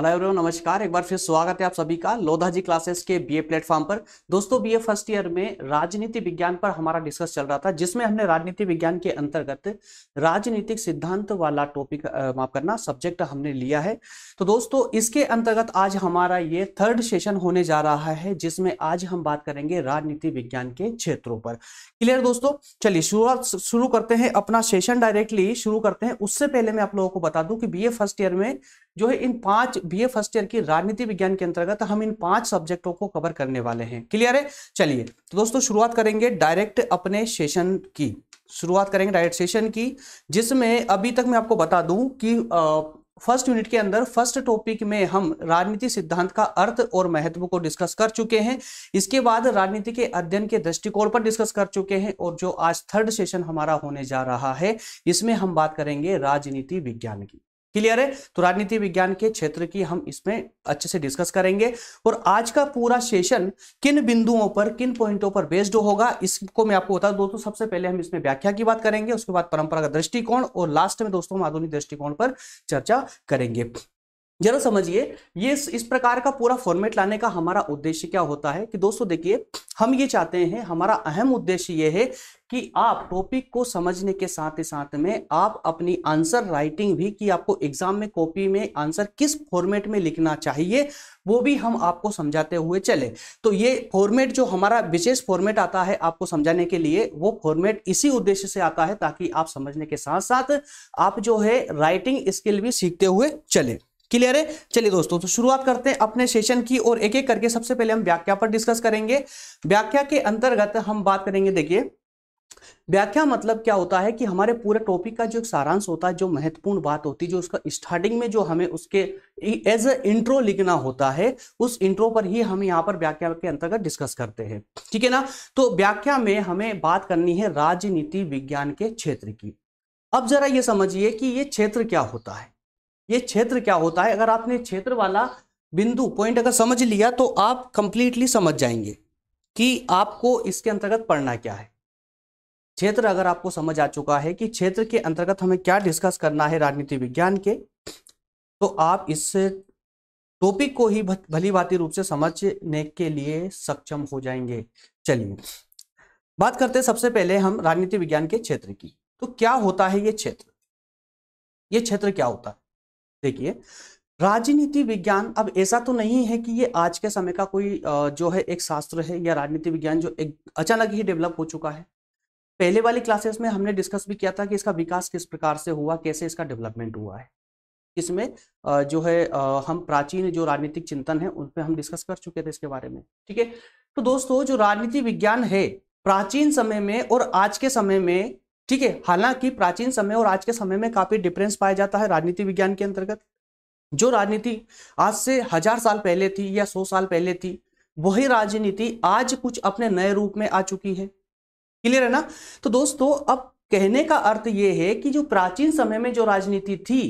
Hello everyone नमस्कार एक बार फिर स्वागत है आप सभी का लोधा जी क्लासेस के बीए प्लेटफॉर्म पर दोस्तों बीए फर्स्ट ईयर में राजनीति विज्ञान पर हमारा डिस्कस चल रहा था जिसमें हमने राजनीति विज्ञान के अंतर्गत राजनीतिक सिद्धांत वाला टॉपिक माफ करना सब्जेक्ट हमने लिया है तो दोस्तों इसके अंतर्गत आज हमारा ये थर्ड सेशन होने जा रहा है जिसमें आज हम बात करेंगे राजनीति विज्ञान के क्षेत्रों पर क्लियर दोस्तों चलिए शुरुआत शुरू करते हैं अपना सेशन डायरेक्टली शुरू करते हैं उससे पहले मैं आप लोगों को बता दूं कि बी फर्स्ट ईयर में जो है इन पांच बी फर्स्ट ईयर की राजनीति विज्ञान के अंतर्गत हम इन पांच सब्जेक्टों को कवर करने वाले हैं क्लियर है चलिए तो दोस्तों शुरुआत करेंगे डायरेक्ट अपने सेशन की शुरुआत करेंगे डायरेक्ट सेशन की जिसमें अभी तक मैं आपको बता दूं कि आ, फर्स्ट यूनिट के अंदर फर्स्ट टॉपिक में हम राजनीति सिद्धांत का अर्थ और महत्व को डिस्कस कर चुके हैं इसके बाद राजनीति के अध्ययन के दृष्टिकोण पर डिस्कस कर चुके हैं और जो आज थर्ड सेशन हमारा होने जा रहा है इसमें हम बात करेंगे राजनीति विज्ञान की क्लियर है तो राजनीति विज्ञान के क्षेत्र की हम इसमें अच्छे से डिस्कस करेंगे और आज का पूरा सेशन किन बिंदुओं पर किन पॉइंटों पर बेस्ड होगा इसको मैं आपको बता दोस्तों सबसे पहले हम इसमें व्याख्या की बात करेंगे उसके बाद परंपरागत दृष्टिकोण और लास्ट में दोस्तों हम आधुनिक दृष्टिकोण पर चर्चा करेंगे जरा समझिए ये इस, इस प्रकार का पूरा फॉर्मेट लाने का हमारा उद्देश्य क्या होता है कि दोस्तों देखिए हम ये चाहते हैं हमारा अहम उद्देश्य ये है कि आप टॉपिक को समझने के साथ ही साथ में आप अपनी आंसर राइटिंग भी कि आपको एग्जाम में कॉपी में आंसर किस फॉर्मेट में लिखना चाहिए वो भी हम आपको समझाते हुए चले तो ये फॉर्मेट जो हमारा विशेष फॉर्मेट आता है आपको समझाने के लिए वो फॉर्मेट इसी उद्देश्य से आता है ताकि आप समझने के साथ साथ आप जो है राइटिंग स्किल भी सीखते हुए चले क्लियर है चलिए दोस्तों तो शुरुआत करते हैं अपने सेशन की और एक एक करके सबसे पहले हम व्याख्या पर डिस्कस करेंगे व्याख्या के अंतर्गत हम बात करेंगे देखिए व्याख्या मतलब क्या होता है कि हमारे पूरे टॉपिक का जो सारांश होता है जो महत्वपूर्ण बात होती है जो उसका स्टार्टिंग में जो हमें उसके एज ए इंट्रो लिखना होता है उस इंट्रो पर ही हम यहाँ पर व्याख्या के अंतर्गत डिस्कस करते हैं ठीक है ना तो व्याख्या में हमें बात करनी है राजनीति विज्ञान के क्षेत्र की अब जरा ये समझिए कि ये क्षेत्र क्या होता है ये क्षेत्र क्या होता है अगर आपने क्षेत्र वाला बिंदु पॉइंट अगर समझ लिया तो आप कंप्लीटली समझ जाएंगे कि आपको इसके अंतर्गत पढ़ना क्या है क्षेत्र अगर आपको समझ आ चुका है कि क्षेत्र के अंतर्गत हमें क्या डिस्कस करना है राजनीति विज्ञान के तो आप इस टॉपिक को ही भली भांति रूप से समझने के लिए सक्षम हो जाएंगे चलिए बात करते सबसे पहले हम राजनीति विज्ञान के क्षेत्र की तो क्या होता है ये क्षेत्र ये क्षेत्र क्या होता है देखिए राजनीति विज्ञान अब ऐसा तो नहीं है कि ये आज के समय का कोई जो है एक शास्त्र है या राजनीति विज्ञान जो एक अचानक ही डेवलप हो चुका है पहले वाली क्लासेस में हमने डिस्कस भी किया था कि इसका विकास किस प्रकार से हुआ कैसे इसका डेवलपमेंट हुआ है इसमें जो है हम प्राचीन जो राजनीतिक चिंतन है उन पर हम डिस्कस कर चुके थे इसके बारे में ठीक है तो दोस्तों जो राजनीति विज्ञान है प्राचीन समय में और आज के समय में ठीक है हालांकि प्राचीन समय और आज के समय में काफी डिफरेंस पाया जाता है राजनीति विज्ञान के अंतर्गत जो राजनीति आज से हजार साल पहले थी या सौ साल पहले थी वही राजनीति आज कुछ अपने नए रूप में आ चुकी है क्लियर है ना तो दोस्तों अब कहने का अर्थ ये है कि जो प्राचीन समय में जो राजनीति थी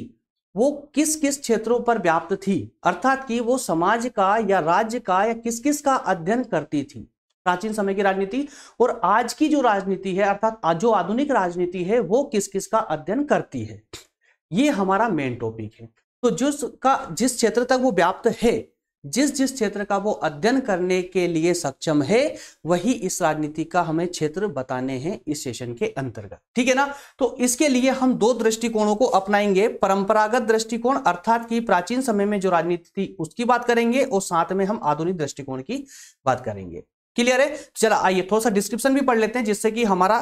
वो किस किस क्षेत्रों पर व्याप्त थी अर्थात कि वो समाज का या राज्य का या किस किस का अध्ययन करती थी प्राचीन समय की राजनीति और आज की जो राजनीति है अर्थात जो आधुनिक राजनीति है वो किस किस का अध्ययन करती है ये हमारा मेन टॉपिक है तो जिस का जिस क्षेत्र तक वो व्याप्त है जिस जिस क्षेत्र का वो अध्ययन करने के लिए सक्षम है वही इस राजनीति का हमें क्षेत्र बताने हैं इस सेशन के अंतर्गत ठीक है ना तो इसके लिए हम दो दृष्टिकोणों को अपनाएंगे परंपरागत दृष्टिकोण अर्थात कि प्राचीन समय में जो राजनीति थी उसकी बात करेंगे और साथ में हम आधुनिक दृष्टिकोण की बात करेंगे क्लियर है तो चला आइए थोड़ा सा डिस्क्रिप्शन भी पढ़ लेते हैं जिससे कि हमारा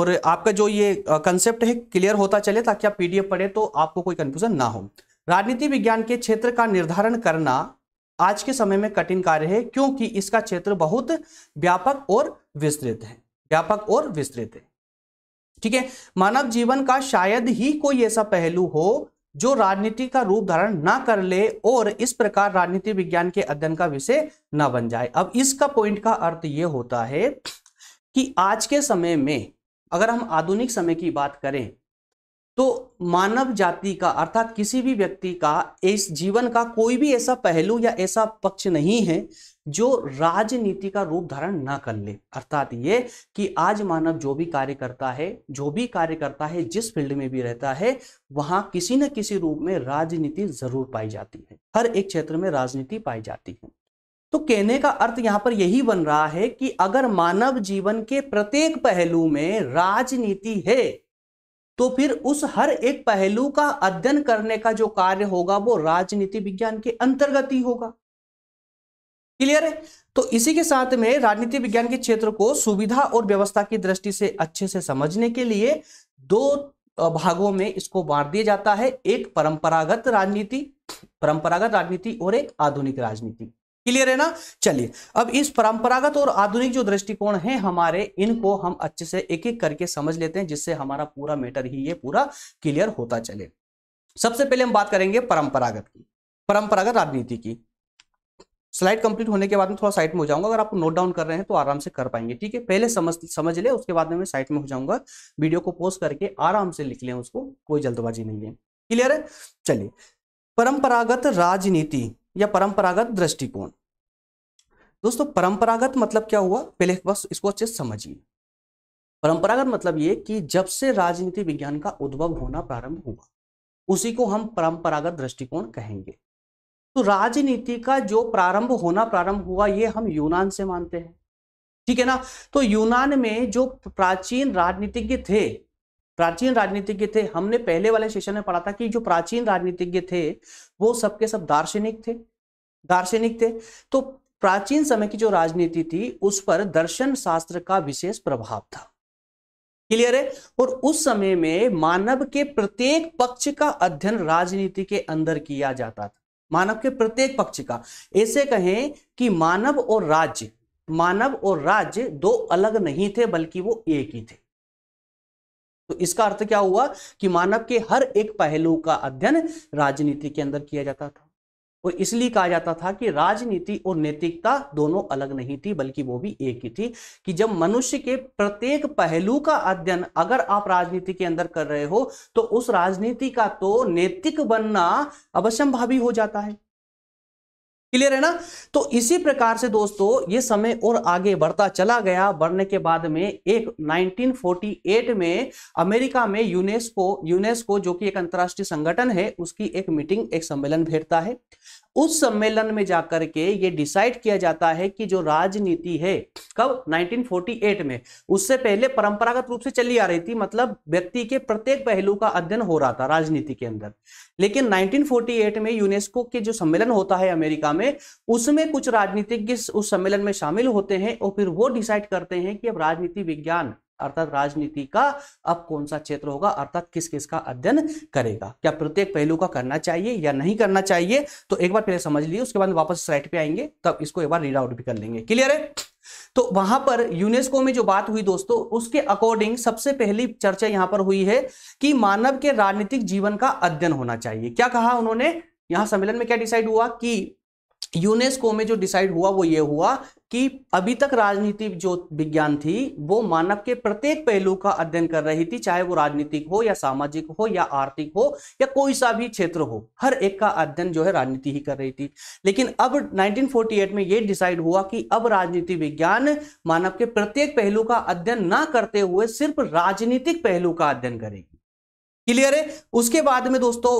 और आपका जो ये कंसेप्ट है क्लियर होता चले ताकि आप पीडीएफ पढ़े तो आपको कोई कंफ्यूजन ना हो राजनीति विज्ञान के क्षेत्र का निर्धारण करना आज के समय में कठिन कार्य है क्योंकि इसका क्षेत्र बहुत व्यापक और विस्तृत है व्यापक और विस्तृत है ठीक है मानव जीवन का शायद ही कोई ऐसा पहलू हो जो राजनीति का रूप धारण ना कर ले और इस प्रकार राजनीति विज्ञान के अध्ययन का विषय ना बन जाए अब इसका पॉइंट का अर्थ ये होता है कि आज के समय में अगर हम आधुनिक समय की बात करें तो मानव जाति का अर्थात किसी भी व्यक्ति का इस जीवन का कोई भी ऐसा पहलू या ऐसा पक्ष नहीं है जो राजनीति का रूप धारण ना कर ले अर्थात ये कि आज मानव जो भी कार्य करता है जो भी कार्य करता है जिस फील्ड में भी रहता है वहां किसी न किसी रूप में राजनीति जरूर पाई जाती है हर एक क्षेत्र में राजनीति पाई जाती है तो कहने का अर्थ यहां पर यही बन रहा है कि अगर मानव जीवन के प्रत्येक पहलू में राजनीति है तो फिर उस हर एक पहलू का अध्ययन करने का जो कार्य होगा वो राजनीति विज्ञान के अंतर्गत ही होगा क्लियर है तो इसी के साथ में राजनीति विज्ञान के क्षेत्र को सुविधा और व्यवस्था की दृष्टि से अच्छे से समझने के लिए दो भागों में इसको बांट दिया जाता है एक परंपरागत राजनीति परंपरागत राजनीति और एक आधुनिक राजनीति क्लियर है ना चलिए अब इस परंपरागत और आधुनिक जो दृष्टिकोण है हमारे इनको हम अच्छे से एक एक करके समझ लेते हैं जिससे हमारा पूरा मैटर ही ये पूरा क्लियर होता चले सबसे पहले हम बात करेंगे परंपरागत की परंपरागत राजनीति की स्लाइड कंप्लीट होने के बाद में थोड़ा साइड में हो जाऊंगा अगर आप नोट डाउन कर रहे हैं तो आराम से कर पाएंगे ठीक है पहले समझ समझ ले उसके बाद में साइड में हो जाऊंगा वीडियो को पोस्ट करके आराम से लिख लें उसको कोई जल्दबाजी नहीं है क्लियर है चलिए परंपरागत राजनीति या परंपरागत दृष्टिकोण दोस्तों परंपरागत मतलब क्या हुआ पहले बस इसको अच्छे से समझिए परंपरागत मतलब ये कि जब से राजनीति विज्ञान का उद्भव होना प्रारंभ हुआ उसी को हम परंपरागत दृष्टिकोण कहेंगे तो राजनीति का जो प्रारंभ होना प्रारंभ हुआ ये हम यूनान से मानते हैं ठीक है ना तो यूनान में जो प्राचीन राजनीतिज्ञ थे प्राचीन राजनीतिज्ञ थे हमने पहले वाले सेशन में पढ़ा था कि जो प्राचीन राजनीतिज्ञ थे वो सबके सब दार्शनिक थे दार्शनिक थे तो प्राचीन समय की जो राजनीति थी उस पर दर्शन शास्त्र का विशेष प्रभाव था क्लियर है और उस समय में मानव के प्रत्येक पक्ष का अध्ययन राजनीति के अंदर किया जाता था मानव के प्रत्येक पक्ष का ऐसे कहें कि मानव और राज्य मानव और राज्य दो अलग नहीं थे बल्कि वो एक ही थे तो इसका अर्थ क्या हुआ कि मानव के हर एक पहलू का अध्ययन राजनीति के अंदर किया जाता था वो इसलिए कहा जाता था कि राजनीति और नैतिकता दोनों अलग नहीं थी बल्कि वो भी एक ही थी कि जब मनुष्य के प्रत्येक पहलू का अध्ययन अगर आप राजनीति के अंदर कर रहे हो तो उस राजनीति का तो नैतिक बनना अवश्यंभावी हो जाता है क्लियर है ना तो इसी प्रकार से दोस्तों ये समय और आगे बढ़ता चला गया बढ़ने के बाद में एक 1948 में अमेरिका में यूनेस्को यूनेस्को जो कि एक अंतर्राष्ट्रीय संगठन है उसकी एक मीटिंग एक सम्मेलन भेटता है उस सम्मेलन में जाकर के ये डिसाइड किया जाता है कि जो राजनीति है कब 1948 में उससे पहले परंपरागत रूप से चली आ रही थी मतलब व्यक्ति के प्रत्येक पहलू का अध्ययन हो रहा था राजनीति के अंदर लेकिन 1948 में यूनेस्को के जो सम्मेलन होता है अमेरिका में उसमें कुछ राजनीतिज्ञ उस सम्मेलन में शामिल होते हैं और फिर वो डिसाइड करते हैं कि अब राजनीति विज्ञान अर्थात राजनीति का अब कौन सा क्षेत्र होगा अर्थात किस किस का अध्ययन करेगा क्या प्रत्येक पहलू का करना चाहिए या नहीं करना चाहिए तो एक बार पहले समझ लिए उसके बाद वापस स्लाइड पे आएंगे तब इसको एक बार रीड आउट भी कर लेंगे क्लियर है तो वहां पर यूनेस्को में जो बात हुई दोस्तों उसके अकॉर्डिंग सबसे पहली चर्चा यहां पर हुई है कि मानव के राजनीतिक जीवन का अध्ययन होना चाहिए क्या कहा उन्होंने यहां सम्मेलन में क्या डिसाइड हुआ कि यूनेस्को में जो डिसाइड हुआ वो ये हुआ कि अभी तक राजनीति जो विज्ञान थी वो मानव के प्रत्येक पहलू का अध्ययन कर रही थी चाहे वो राजनीतिक हो या सामाजिक हो या आर्थिक हो या कोई सा भी क्षेत्र हो हर एक का अध्ययन जो है राजनीति ही कर रही थी लेकिन अब 1948 में ये डिसाइड हुआ कि अब राजनीति विज्ञान मानव के प्रत्येक पहलू का अध्ययन ना करते हुए सिर्फ राजनीतिक पहलू का अध्ययन करेगी क्लियर है उसके बाद में दोस्तों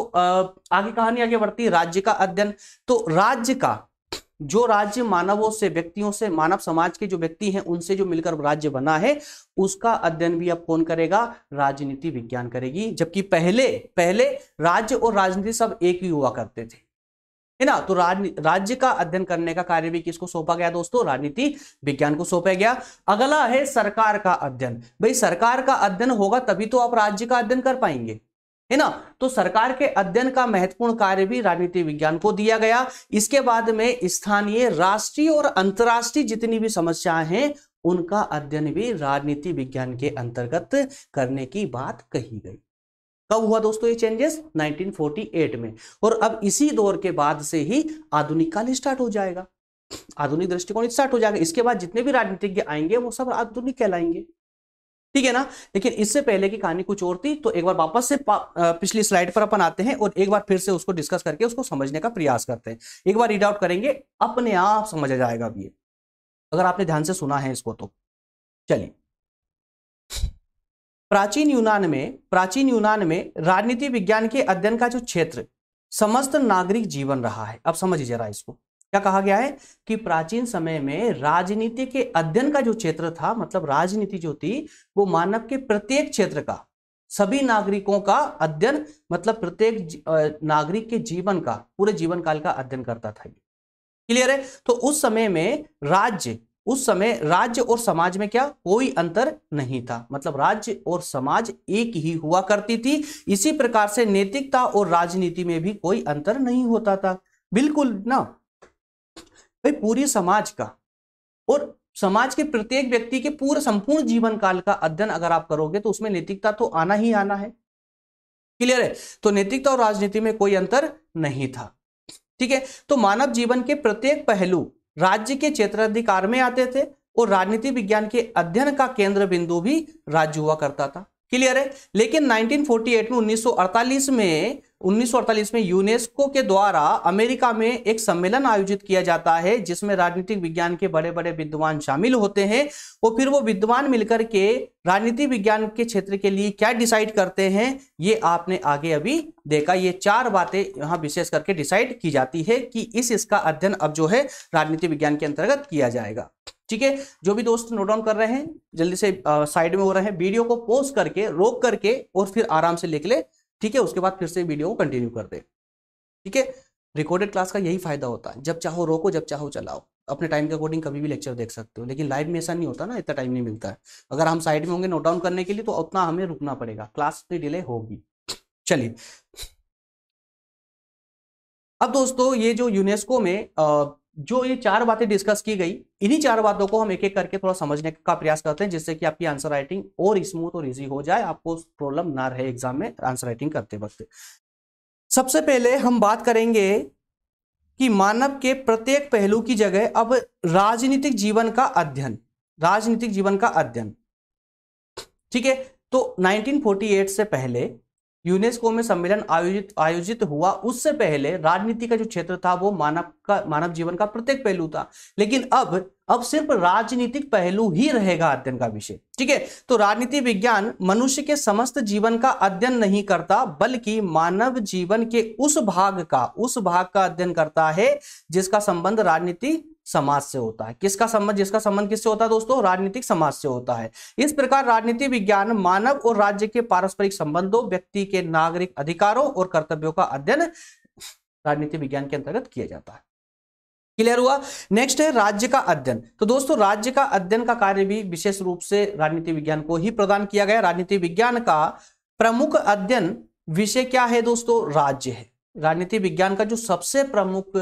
आगे कहानी आगे बढ़ती है राज्य का अध्ययन तो राज्य का जो राज्य मानवों से व्यक्तियों से मानव समाज के जो व्यक्ति हैं उनसे जो मिलकर राज्य बना है उसका अध्ययन भी अब कौन करेगा राजनीति विज्ञान करेगी जबकि पहले पहले राज्य और राजनीति सब एक ही हुआ करते थे है ना तो राज्य का अध्ययन करने का कार्य भी किसको सौंपा गया दोस्तों राजनीति विज्ञान को सौंपा गया अगला है सरकार का अध्ययन भाई सरकार का अध्ययन होगा तभी तो आप राज्य का अध्ययन कर पाएंगे है ना तो सरकार के अध्ययन का महत्वपूर्ण कार्य भी राजनीति विज्ञान को दिया गया इसके बाद में स्थानीय राष्ट्रीय और अंतर्राष्ट्रीय जितनी भी समस्याएं हैं उनका अध्ययन भी राजनीति विज्ञान के अंतर्गत करने की बात कही गई कब हुआ दोस्तों ये चेंजेस 1948 में और अब इसी दौर के बाद से ही आधुनिक काल स्टार्ट हो जाएगा आधुनिक दृष्टिकोण स्टार्ट हो जाएगा इसके बाद जितने भी राजनीतिज्ञ आएंगे वो सब आधुनिक कहलाएंगे ठीक है ना लेकिन इससे पहले की कहानी कुछ और थी तो एक बार वापस से पिछली स्लाइड पर अपन आते हैं और एक बार फिर से उसको डिस्कस करके उसको समझने का प्रयास करते हैं एक बार रीड आउट करेंगे अपने आप समझ जाएगा अब ये अगर आपने ध्यान से सुना है इसको तो चलिए प्राचीन यूनान में प्राचीन यूनान में राजनीति विज्ञान के अध्ययन का जो क्षेत्र समस्त नागरिक जीवन रहा है अब समझिए जरा इसको क्या कहा गया है कि प्राचीन समय में राजनीति के अध्ययन का जो क्षेत्र था मतलब राजनीति जो थी वो मानव के प्रत्येक क्षेत्र का सभी नागरिकों का अध्ययन मतलब प्रत्येक नागरिक के जीवन का पूरे जीवन काल का अध्ययन करता था ये क्लियर है तो उस समय में राज्य उस समय राज्य और समाज में क्या कोई अंतर नहीं था मतलब राज्य और समाज एक ही हुआ करती थी इसी प्रकार से नैतिकता और राजनीति में भी कोई अंतर नहीं होता था बिल्कुल ना भाई पूरी समाज का और समाज के प्रत्येक व्यक्ति के पूरे संपूर्ण जीवन काल का अध्ययन अगर आप करोगे तो उसमें नैतिकता तो आना ही आना है क्लियर है तो नैतिकता और राजनीति में कोई अंतर नहीं था ठीक है तो मानव जीवन के प्रत्येक पहलू राज्य के क्षेत्राधिकार में आते थे और राजनीति विज्ञान के अध्ययन का केंद्र बिंदु भी राज्य हुआ करता था क्लियर है लेकिन 1948 में 1948 में 1948 में यूनेस्को के द्वारा अमेरिका में एक सम्मेलन आयोजित किया जाता है जिसमें राजनीतिक विज्ञान के बड़े बड़े विद्वान शामिल होते हैं और फिर वो विद्वान मिलकर के राजनीति विज्ञान के क्षेत्र के लिए क्या डिसाइड करते हैं ये आपने आगे अभी देखा ये चार बातें यहाँ विशेष करके डिसाइड की जाती है कि इस इसका अध्ययन अब जो है राजनीति विज्ञान के अंतर्गत किया जाएगा ठीक है जो भी दोस्त नोट डाउन कर रहे हैं जल्दी से साइड में हो रहे हैं वीडियो को पोस्ट करके रोक करके और फिर आराम से लिख ले ठीक है उसके बाद फिर से वीडियो को कंटिन्यू कर दे ठीक है रिकॉर्डेड क्लास का यही फायदा होता है जब चाहो रोको जब चाहो चलाओ अपने टाइम के अकॉर्डिंग कभी भी लेक्चर देख सकते हो लेकिन लाइव में ऐसा नहीं होता ना इतना टाइम नहीं मिलता है अगर हम साइड में होंगे नोट डाउन करने के लिए तो उतना हमें रुकना पड़ेगा क्लास में डिले होगी चलिए अब दोस्तों ये जो यूनेस्को में आ, जो ये चार बातें डिस्कस की गई इन्हीं चार बातों को हम एक एक करके थोड़ा समझने का प्रयास करते हैं जिससे कि आपकी आंसर राइटिंग और स्मूथ और इजी हो जाए आपको प्रॉब्लम ना रहे एग्जाम में आंसर राइटिंग करते वक्त सबसे पहले हम बात करेंगे कि मानव के प्रत्येक पहलू की जगह अब राजनीतिक जीवन का अध्ययन राजनीतिक जीवन का अध्ययन ठीक है तो नाइनटीन से पहले यूनेस्को में सम्मेलन आयोजित आयोजित हुआ उससे पहले राजनीति का जो क्षेत्र था वो मानव का मानव जीवन का प्रत्येक पहलू था लेकिन अब अब सिर्फ राजनीतिक पहलू ही रहेगा अध्ययन का विषय ठीक है तो राजनीति विज्ञान मनुष्य के समस्त जीवन का अध्ययन नहीं करता बल्कि मानव जीवन के उस भाग का उस भाग का अध्ययन करता है जिसका संबंध राजनीति समाज से होता है किसका संबंध जिसका संबंध किससे होता है दोस्तों राजनीतिक समाज से होता है इस प्रकार राजनीति विज्ञान मानव और राज्य के पारस्परिक संबंधों व्यक्ति के नागरिक अधिकारों और कर्तव्यों का अध्ययन राजनीति विज्ञान के अंतर्गत किया जाता है क्लियर हुआ नेक्स्ट है राज्य का अध्ययन तो दोस्तों राज्य का अध्ययन का कार्य भी विशेष रूप से राजनीति विज्ञान को ही प्रदान किया गया राजनीति विज्ञान का प्रमुख अध्ययन विषय क्या है दोस्तों राज्य है राजनीति विज्ञान का जो सबसे प्रमुख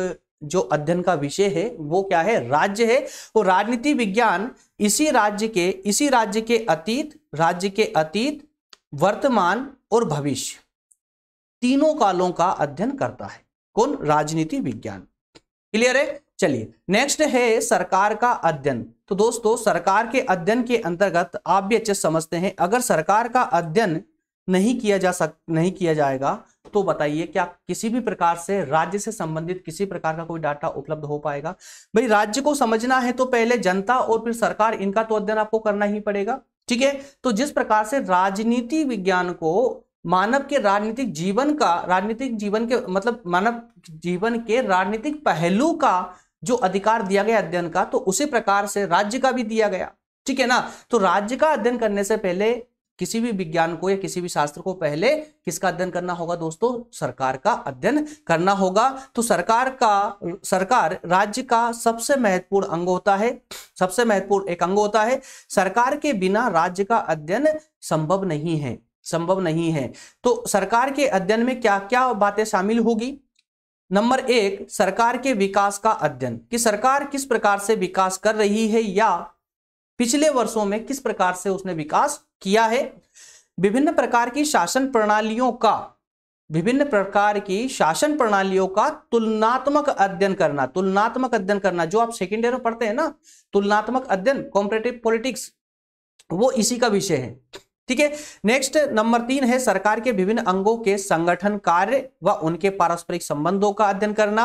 जो अध्ययन का विषय है वो क्या है राज्य है और राजनीति विज्ञान इसी राज्य के इसी राज्य के अतीत राज्य के अतीत वर्तमान और भविष्य तीनों कालों का अध्ययन करता है कौन राजनीति विज्ञान क्लियर है चलिए नेक्स्ट है सरकार का अध्ययन तो दोस्तों सरकार के अध्ययन के अंतर्गत आप भी अच्छे समझते हैं अगर सरकार का अध्ययन नहीं किया जा सक नहीं किया जाएगा तो बताइए क्या किसी भी प्रकार से राज्य से संबंधित किसी प्रकार का कोई डाटा उपलब्ध हो पाएगा भाई राज्य को समझना है तो पहले जनता और फिर सरकार इनका तो अध्ययन आपको करना ही पड़ेगा ठीक है तो जिस प्रकार से राजनीति विज्ञान को मानव के राजनीतिक जीवन का राजनीतिक जीवन के मतलब मानव जीवन के राजनीतिक पहलू का जो अधिकार दिया गया अध्ययन का तो उसी प्रकार से राज्य का भी दिया गया ठीक है ना तो राज्य का अध्ययन करने से पहले किसी भी विज्ञान को या किसी भी शास्त्र को पहले किसका अध्ययन करना होगा दोस्तों सरकार का अध्ययन करना होगा तो सरकार का सरकार राज्य का सबसे महत्वपूर्ण अंग होता है सबसे महत्वपूर्ण एक अंग होता है सरकार के बिना राज्य का अध्ययन संभव नहीं है संभव नहीं है तो सरकार के अध्ययन में क्या क्या बातें शामिल होगी नंबर एक सरकार के विकास का अध्ययन कि सरकार किस प्रकार से विकास कर रही है या पिछले वर्षों में किस प्रकार से उसने विकास किया है विभिन्न प्रकार की शासन प्रणालियों का विभिन्न प्रकार की शासन प्रणालियों का तुलनात्मक अध्ययन करना तुलनात्मक अध्ययन करना जो आप सेकेंड ईयर में पढ़ते हैं ना तुलनात्मक अध्ययन कॉम्पिटेटिव पॉलिटिक्स वो इसी का विषय है ठीक है नेक्स्ट नंबर तीन है सरकार के विभिन्न अंगों के संगठन कार्य व उनके पारस्परिक संबंधों का अध्ययन करना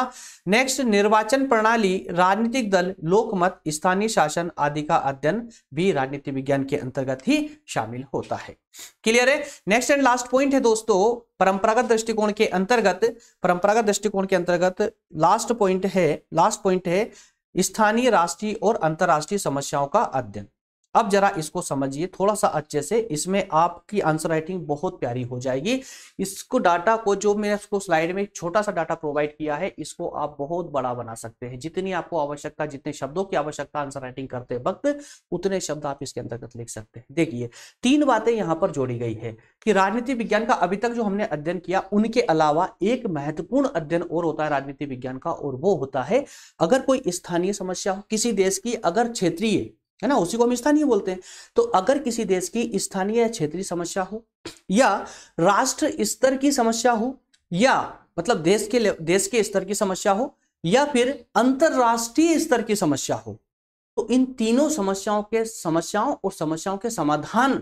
नेक्स्ट निर्वाचन प्रणाली राजनीतिक दल लोकमत स्थानीय शासन आदि का अध्ययन भी राजनीति विज्ञान के अंतर्गत ही शामिल होता है क्लियर है नेक्स्ट एंड लास्ट पॉइंट है दोस्तों परंपरागत दृष्टिकोण के अंतर्गत परंपरागत दृष्टिकोण के अंतर्गत लास्ट पॉइंट है लास्ट पॉइंट है स्थानीय राष्ट्रीय और अंतर्राष्ट्रीय समस्याओं का अध्ययन अब जरा इसको समझिए थोड़ा सा अच्छे से इसमें आपकी आंसर राइटिंग बहुत प्यारी हो जाएगी इसको डाटा को जो मैंने इसको स्लाइड में छोटा सा डाटा प्रोवाइड किया है इसको आप बहुत बड़ा बना सकते हैं जितनी आपको आवश्यकता जितने शब्दों की आवश्यकता आंसर राइटिंग करते वक्त उतने शब्द आप इसके अंतर्गत लिख सकते हैं देखिए तीन बातें यहाँ पर जोड़ी गई है कि राजनीति विज्ञान का अभी तक जो हमने अध्ययन किया उनके अलावा एक महत्वपूर्ण अध्ययन और होता है राजनीति विज्ञान का और वो होता है अगर कोई स्थानीय समस्या हो किसी देश की अगर क्षेत्रीय है ना उसी को हम स्थानीय बोलते हैं तो अगर किसी देश की स्थानीय या क्षेत्रीय समस्या हो या राष्ट्र स्तर की समस्या हो या मतलब देश के देश के स्तर की समस्या हो या फिर अंतरराष्ट्रीय स्तर की समस्या हो तो इन तीनों समस्याओं के समस्याओं और समस्याओं के समाधान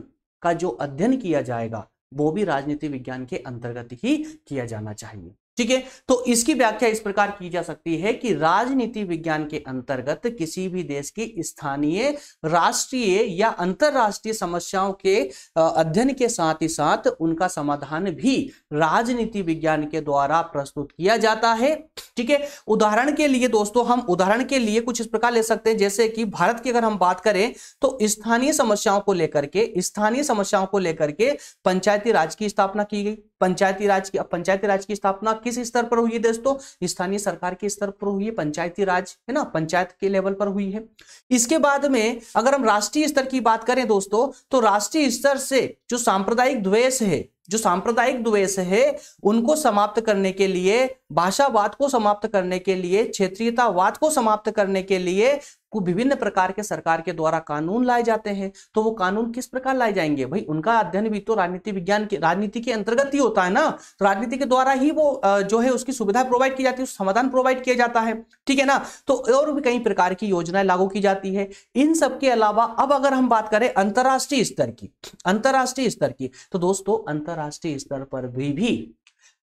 का जो अध्ययन किया जाएगा वो भी राजनीति विज्ञान के अंतर्गत ही किया जाना चाहिए ठीक है तो इसकी व्याख्या इस प्रकार की जा सकती है कि राजनीति विज्ञान के अंतर्गत किसी भी देश की स्थानीय राष्ट्रीय या अंतरराष्ट्रीय समस्याओं के अध्ययन के साथ ही साथ उनका समाधान भी राजनीति विज्ञान के द्वारा प्रस्तुत किया जाता है ठीक है उदाहरण के लिए दोस्तों हम उदाहरण के लिए कुछ इस प्रकार ले सकते हैं जैसे कि भारत की अगर हम बात करें तो स्थानीय समस्याओं को लेकर के स्थानीय समस्याओं को लेकर के पंचायती राज की स्थापना की गई पंचायती राज की पंचायती राज की स्थापना किस स्तर पर हुई है दोस्तों स्थानीय सरकार के स्तर पर हुई है पंचायती राज है ना पंचायत के लेवल पर हुई है इसके बाद में अगर हम राष्ट्रीय स्तर की बात करें दोस्तों तो राष्ट्रीय स्तर से जो सांप्रदायिक द्वेष है जो सांप्रदायिक द्वेष है उनको समाप्त करने के लिए भाषावाद को समाप्त करने के लिए क्षेत्रीयतावाद को समाप्त करने के लिए को विभिन्न प्रकार के सरकार के द्वारा कानून लाए जाते हैं तो वो कानून किस प्रकार लाए जाएंगे भाई उनका अध्ययन भी तो राजनीति विज्ञान के राजनीति के अंतर्गत ही होता है ना तो राजनीति के द्वारा ही वो जो है उसकी सुविधा प्रोवाइड की जाती है समाधान प्रोवाइड किया जाता है ठीक है ना तो और भी कई प्रकार की योजनाएं लागू की जाती है इन सबके अलावा अब अगर हम बात करें अंतर्राष्ट्रीय स्तर की अंतर्राष्ट्रीय स्तर की तो दोस्तों अंतर्राष्ट्रीय स्तर पर भी, भी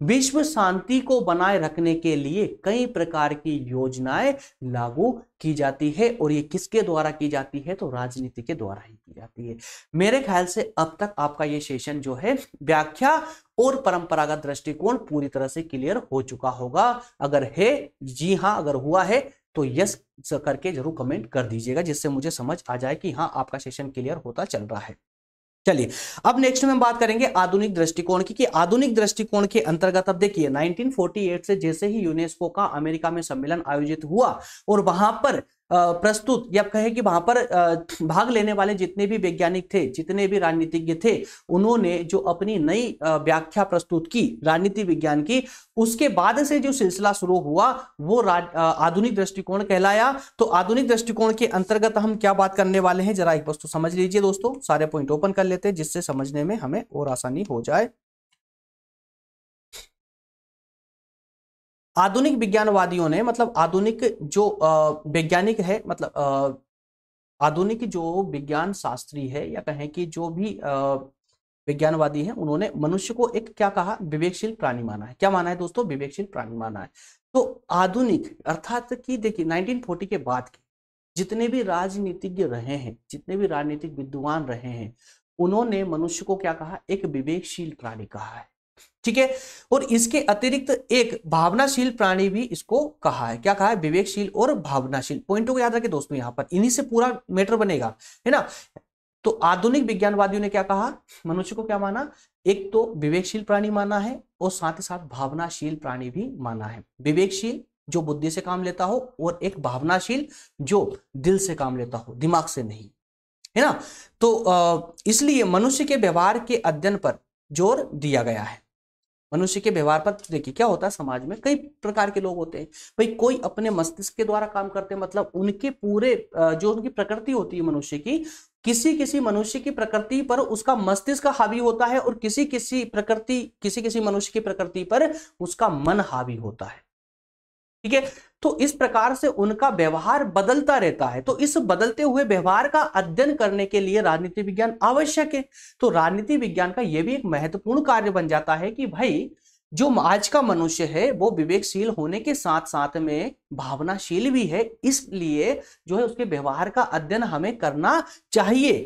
विश्व शांति को बनाए रखने के लिए कई प्रकार की योजनाएं लागू की जाती है और ये किसके द्वारा की जाती है तो राजनीति के द्वारा ही की जाती है मेरे ख्याल से अब तक आपका ये सेशन जो है व्याख्या और परंपरागत दृष्टिकोण पूरी तरह से क्लियर हो चुका होगा अगर है जी हाँ अगर हुआ है तो यस करके जरूर कमेंट कर दीजिएगा जिससे मुझे समझ आ जाए कि हाँ आपका सेशन क्लियर होता चल रहा है चलिए अब नेक्स्ट में हम बात करेंगे आधुनिक दृष्टिकोण की कि आधुनिक दृष्टिकोण के अंतर्गत अब देखिए 1948 से जैसे ही यूनेस्को का अमेरिका में सम्मेलन आयोजित हुआ और वहां पर प्रस्तुत या कहें कि वहां पर भाग लेने वाले जितने भी वैज्ञानिक थे जितने भी राजनीतिज्ञ थे उन्होंने जो अपनी नई व्याख्या प्रस्तुत की राजनीति विज्ञान की उसके बाद से जो सिलसिला शुरू हुआ वो आधुनिक दृष्टिकोण कहलाया तो आधुनिक दृष्टिकोण के अंतर्गत हम क्या बात करने वाले हैं जरा एक वस्तु समझ लीजिए दोस्तों सारे पॉइंट ओपन कर लेते हैं जिससे समझने में हमें और आसानी हो जाए आधुनिक विज्ञानवादियों ने मतलब आधुनिक जो वैज्ञानिक है मतलब आधुनिक जो विज्ञान शास्त्री है या कहें कि जो भी विज्ञानवादी है उन्होंने मनुष्य को एक क्या कहा विवेकशील प्राणी माना है क्या माना है दोस्तों विवेकशील प्राणी माना है तो आधुनिक अर्थात कि देखिए 1940 के बाद के जितने भी राजनीतिज्ञ रहे हैं जितने भी राजनीतिक विद्वान रहे हैं उन्होंने मनुष्य को क्या कहा एक विवेकशील प्राणी कहा है ठीक है और इसके अतिरिक्त एक भावनाशील प्राणी भी इसको कहा है क्या कहा है विवेकशील और भावनाशील पॉइंटों को याद रखें दोस्तों यहां पर इन्हीं से पूरा मैटर बनेगा है ना तो आधुनिक विज्ञानवादियों ने क्या कहा मनुष्य को क्या माना एक तो विवेकशील प्राणी माना है और साथ ही साथ भावनाशील प्राणी भी माना है विवेकशील जो बुद्धि से काम लेता हो और एक भावनाशील जो दिल से काम लेता हो दिमाग से नहीं है ना तो इसलिए मनुष्य के व्यवहार के अध्ययन पर जोर दिया गया है मनुष्य के व्यवहार पर तो देखिए क्या होता है समाज में कई प्रकार के लोग होते हैं भाई कोई अपने मस्तिष्क के द्वारा काम करते हैं मतलब उनके पूरे जो उनकी प्रकृति होती है मनुष्य की किसी किसी मनुष्य की प्रकृति पर उसका मस्तिष्क हावी होता है और किसी किसी प्रकृति किसी किसी मनुष्य की प्रकृति पर उसका मन हावी होता है ठीक है तो इस प्रकार से उनका व्यवहार बदलता रहता है तो इस बदलते हुए व्यवहार का अध्ययन करने के लिए राजनीति विज्ञान आवश्यक है तो राजनीति विज्ञान का यह भी एक महत्वपूर्ण कार्य बन जाता है कि भाई जो आज का मनुष्य है वो विवेकशील होने के साथ साथ में भावनाशील भी है इसलिए जो है उसके व्यवहार का अध्ययन हमें करना चाहिए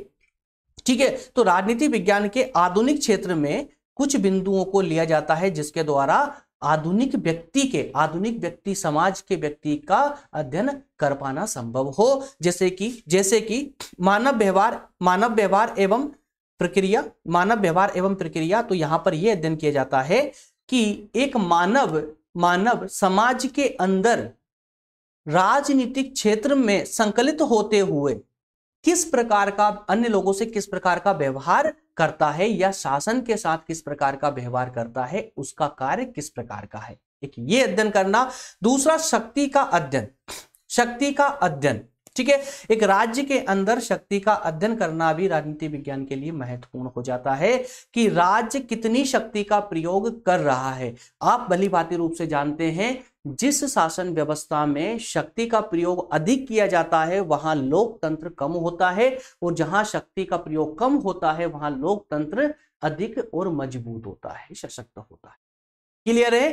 ठीक है तो राजनीति विज्ञान के आधुनिक क्षेत्र में कुछ बिंदुओं को लिया जाता है जिसके द्वारा आधुनिक व्यक्ति के आधुनिक व्यक्ति समाज के व्यक्ति का अध्ययन कर पाना संभव हो जैसे कि जैसे कि मानव व्यवहार मानव व्यवहार एवं प्रक्रिया मानव व्यवहार एवं प्रक्रिया तो यहाँ पर यह अध्ययन किया जाता है कि एक मानव मानव समाज के अंदर राजनीतिक क्षेत्र में संकलित होते हुए किस प्रकार का अन्य लोगों से किस प्रकार का व्यवहार करता है या शासन के साथ किस प्रकार का व्यवहार करता है उसका कार्य किस प्रकार का है एक ये अध्ययन करना दूसरा शक्ति का अध्ययन शक्ति का अध्ययन ठीक है एक राज्य के अंदर शक्ति का अध्ययन करना भी राजनीति विज्ञान के लिए महत्वपूर्ण हो जाता है कि राज्य कितनी शक्ति का प्रयोग कर रहा है आप भली भांति रूप से जानते हैं जिस शासन व्यवस्था में शक्ति का प्रयोग अधिक किया जाता है वहां लोकतंत्र कम होता है और जहां शक्ति का प्रयोग कम होता है वहां लोकतंत्र अधिक और मजबूत होता है सशक्त होता है क्लियर है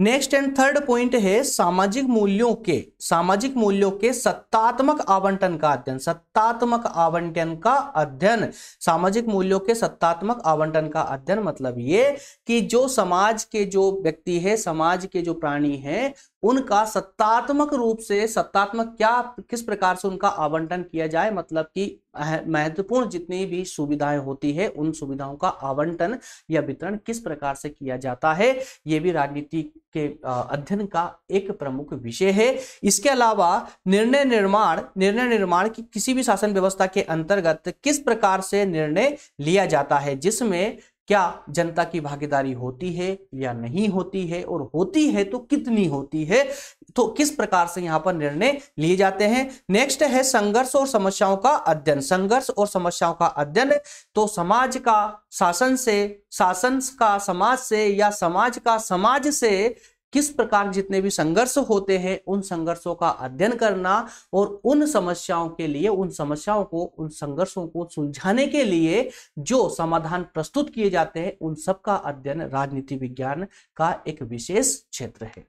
नेक्स्ट एंड थर्ड पॉइंट है सामाजिक मूल्यों के सामाजिक मूल्यों के सत्तात्मक आवंटन का अध्ययन सत्तात्मक आवंटन का अध्ययन सामाजिक मूल्यों के सत्तात्मक आवंटन का अध्ययन मतलब ये कि जो समाज के जो व्यक्ति है समाज के जो प्राणी हैं उनका सत्तात्मक रूप से सत्तात्मक क्या किस प्रकार से उनका आवंटन किया जाए मतलब कि महत्वपूर्ण जितनी भी सुविधाएं होती है उन सुविधाओं का आवंटन या वितरण किस प्रकार से किया जाता है ये भी राजनीति के अध्ययन का एक प्रमुख विषय है इसके अलावा निर्णय निर्माण निर्णय निर्माण की किसी भी शासन व्यवस्था के अंतर्गत किस प्रकार से निर्णय लिया जाता है जिसमें क्या जनता की भागीदारी होती है या नहीं होती है और होती है तो कितनी होती है तो किस प्रकार से यहाँ पर निर्णय लिए जाते हैं नेक्स्ट है संघर्ष और समस्याओं का अध्ययन संघर्ष और समस्याओं का अध्ययन तो समाज का शासन से शासन का समाज से या समाज का समाज से किस प्रकार जितने भी संघर्ष होते हैं उन संघर्षों का अध्ययन करना और उन समस्याओं के लिए उन समस्याओं को उन संघर्षों को सुलझाने के लिए जो समाधान प्रस्तुत किए जाते हैं उन सब का अध्ययन राजनीति विज्ञान का एक विशेष क्षेत्र है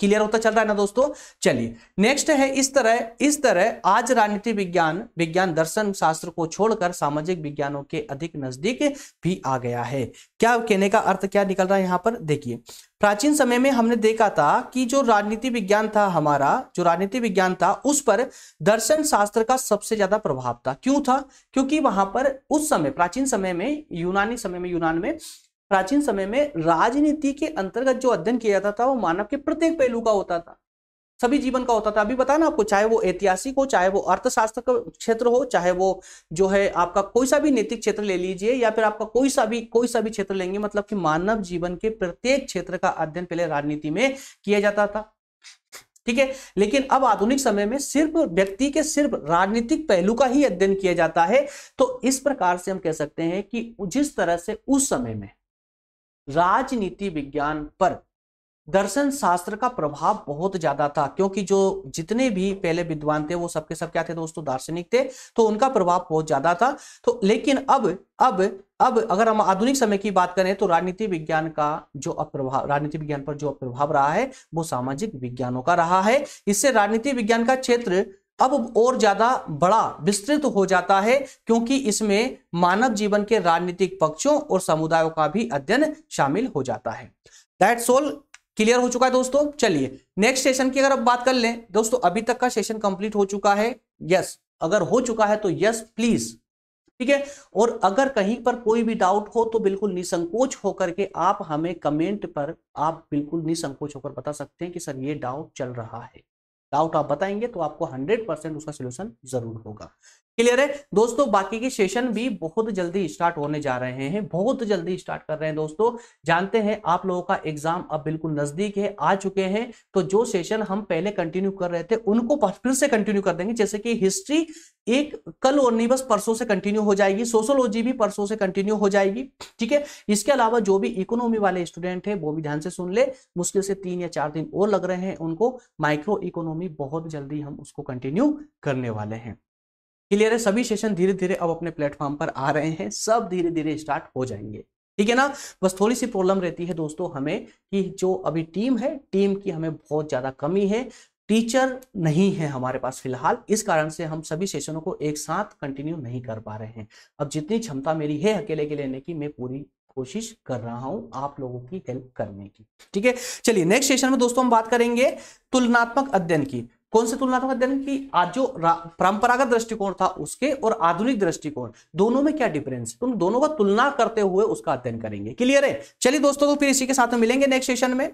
क्लियर होता चल रहा है ना दोस्तों चलिए नेक्स्ट है इस तरह इस तरह आज राजनीति विज्ञान विज्ञान दर्शन शास्त्र को छोड़कर सामाजिक विज्ञानों के अधिक नजदीक भी आ गया है क्या कहने का अर्थ क्या निकल रहा है यहाँ पर देखिए प्राचीन समय में हमने देखा था कि जो राजनीति विज्ञान था हमारा जो राजनीति विज्ञान था उस पर दर्शन शास्त्र का सबसे ज्यादा प्रभाव था क्यों था क्योंकि वहां पर उस समय प्राचीन समय में यूनानी समय में यूनान में प्राचीन समय में राजनीति के अंतर्गत जो अध्ययन किया जाता था वो मानव के प्रत्येक पहलू का होता था सभी जीवन का होता था अभी बताया ना आपको चाहे वो ऐतिहासिक हो चाहे वो अर्थशास्त्र का क्षेत्र हो चाहे वो जो है आपका कोई सा भी नैतिक क्षेत्र ले लीजिए या फिर आपका कोई सा भी कोई सा भी क्षेत्र लेंगे मतलब कि मानव जीवन के प्रत्येक क्षेत्र का अध्ययन पहले राजनीति में किया जाता था ठीक है लेकिन अब आधुनिक समय में सिर्फ व्यक्ति के सिर्फ राजनीतिक पहलू का ही अध्ययन किया जाता है तो इस प्रकार से हम कह सकते हैं कि जिस तरह से उस समय में राजनीति विज्ञान पर दर्शन शास्त्र का प्रभाव बहुत ज्यादा था क्योंकि जो जितने भी पहले विद्वान थे वो सबके सब क्या थे दोस्तों दार्शनिक थे तो उनका प्रभाव बहुत ज्यादा था तो लेकिन अब अब अब अगर हम आधुनिक समय की बात करें तो राजनीति विज्ञान का जो अप्रभाव राजनीति विज्ञान पर जो अप्रभाव रहा है वो सामाजिक विज्ञानों का रहा है इससे राजनीति विज्ञान का क्षेत्र अब और ज्यादा बड़ा विस्तृत हो जाता है क्योंकि इसमें मानव जीवन के राजनीतिक पक्षों और समुदायों का भी अध्ययन शामिल हो जाता है दैट्स ऑल क्लियर हो चुका है दोस्तों चलिए नेक्स्ट सेशन की अगर अब बात कर लें दोस्तों अभी तक का सेशन कंप्लीट हो चुका है यस yes. अगर हो चुका है तो यस yes, प्लीज ठीक है और अगर कहीं पर कोई भी डाउट हो तो बिल्कुल निसंकोच होकर के आप हमें कमेंट पर आप बिल्कुल निसंकोच होकर बता सकते हैं कि सर ये डाउट चल रहा है डाउट आप बताएंगे तो आपको हंड्रेड परसेंट उसका सोल्यूशन जरूर होगा क्लियर है दोस्तों बाकी के सेशन भी बहुत जल्दी स्टार्ट होने जा रहे हैं बहुत जल्दी स्टार्ट कर रहे हैं दोस्तों जानते हैं आप लोगों का एग्जाम अब बिल्कुल नजदीक है आ चुके हैं तो जो सेशन हम पहले कंटिन्यू कर रहे थे उनको फिर से कंटिन्यू कर देंगे जैसे कि हिस्ट्री एक कल और नहीं बस परसों से कंटिन्यू हो जाएगी सोशोलॉजी भी परसों से कंटिन्यू हो जाएगी ठीक है इसके अलावा जो भी इकोनॉमी वाले स्टूडेंट है वो भी ध्यान से सुन ले मुश्किल से तीन या चार दिन और लग रहे हैं उनको माइक्रो इकोनॉमी बहुत जल्दी हम उसको कंटिन्यू करने वाले हैं क्लियर है सभी सेशन धीरे धीरे अब अपने प्लेटफॉर्म पर आ रहे हैं सब धीरे धीरे स्टार्ट हो जाएंगे ठीक है ना बस थोड़ी सी प्रॉब्लम रहती है दोस्तों हमें कि जो अभी टीम है टीम की हमें बहुत ज़्यादा कमी है टीचर नहीं है हमारे पास फिलहाल इस कारण से हम सभी सेशनों को एक साथ कंटिन्यू नहीं कर पा रहे हैं अब जितनी क्षमता मेरी है अकेले के लेने की मैं पूरी कोशिश कर रहा हूं आप लोगों की हेल्प करने की ठीक है चलिए नेक्स्ट सेशन में दोस्तों हम बात करेंगे तुलनात्मक अध्ययन की कौन से तुलनात्मक अध्ययन की आज जो परंपरागत दृष्टिकोण था उसके और आधुनिक दृष्टिकोण दोनों में क्या डिफरेंस है तुम दोनों का तुलना करते हुए उसका अध्ययन करेंगे क्लियर है चलिए दोस्तों तो फिर इसी के साथ में मिलेंगे नेक्स्ट सेशन में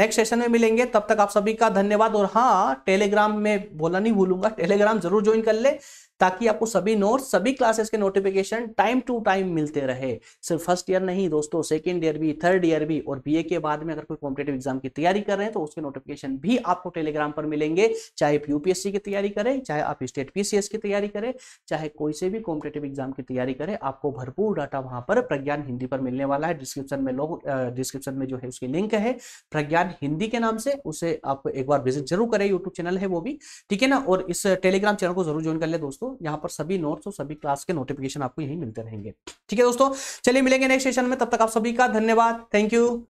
नेक्स्ट सेशन में मिलेंगे तब तक आप सभी का धन्यवाद और हाँ टेलीग्राम में बोला नहीं भूलूंगा टेलीग्राम जरूर ज्वाइन कर ले ताकि आपको सभी नोट सभी क्लासेस के नोटिफिकेशन टाइम टू टाइम मिलते रहे सिर्फ फर्स्ट ईयर नहीं दोस्तों सेकेंड ईयर भी थर्ड ईयर भी और बी के बाद में अगर कोई कॉम्पिटेटिव एग्जाम की तैयारी कर रहे हैं तो उसके नोटिफिकेशन भी आपको टेलीग्राम पर मिलेंगे चाहे आप यूपीएससी की तैयारी करें चाहे आप स्टेट पीसीएस की तैयारी करें चाहे कोई से भी कॉम्पिटेटिव एग्जाम की तैयारी करें आपको भरपूर डाटा वहां पर प्रज्ञान हिंदी पर मिलने वाला है डिस्क्रिप्शन में लोग डिस्क्रिप्शन में जो है उसकी लिंक है प्रज्ञान हिंदी के नाम से उसे आप एक बार विजिट जरूर करें यूट्यूब चैनल है वो भी ठीक है ना और इस टेलीग्राम चैनल को जरूर ज्वाइन कर ले दोस्तों को यहाँ पर सभी नोट्स और सभी क्लास के नोटिफिकेशन आपको यही मिलते रहेंगे ठीक है दोस्तों चलिए मिलेंगे नेक्स्ट सेशन में तब तक आप सभी का धन्यवाद थैंक यू